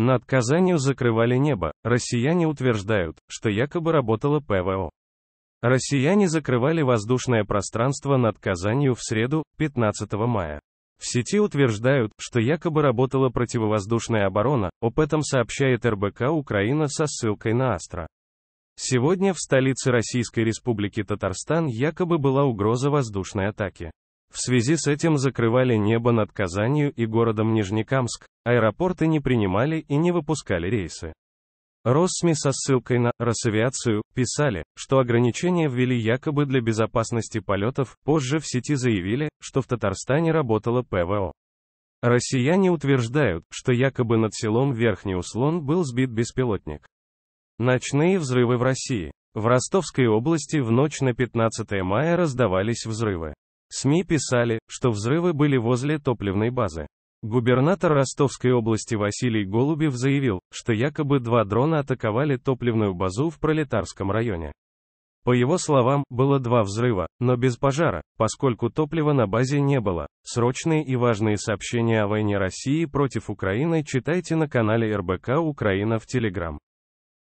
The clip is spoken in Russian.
Над Казанью закрывали небо, россияне утверждают, что якобы работала ПВО. Россияне закрывали воздушное пространство над Казанью в среду, 15 мая. В сети утверждают, что якобы работала противовоздушная оборона, об этом сообщает РБК Украина со ссылкой на Астра. Сегодня в столице Российской Республики Татарстан якобы была угроза воздушной атаки. В связи с этим закрывали небо над Казанью и городом Нижнекамск, аэропорты не принимали и не выпускали рейсы. Россми со ссылкой на «Росавиацию» писали, что ограничения ввели якобы для безопасности полетов, позже в сети заявили, что в Татарстане работала ПВО. Россияне утверждают, что якобы над селом Верхний Услон был сбит беспилотник. Ночные взрывы в России. В Ростовской области в ночь на 15 мая раздавались взрывы. СМИ писали, что взрывы были возле топливной базы. Губернатор Ростовской области Василий Голубев заявил, что якобы два дрона атаковали топливную базу в Пролетарском районе. По его словам, было два взрыва, но без пожара, поскольку топлива на базе не было. Срочные и важные сообщения о войне России против Украины читайте на канале РБК Украина в Телеграм.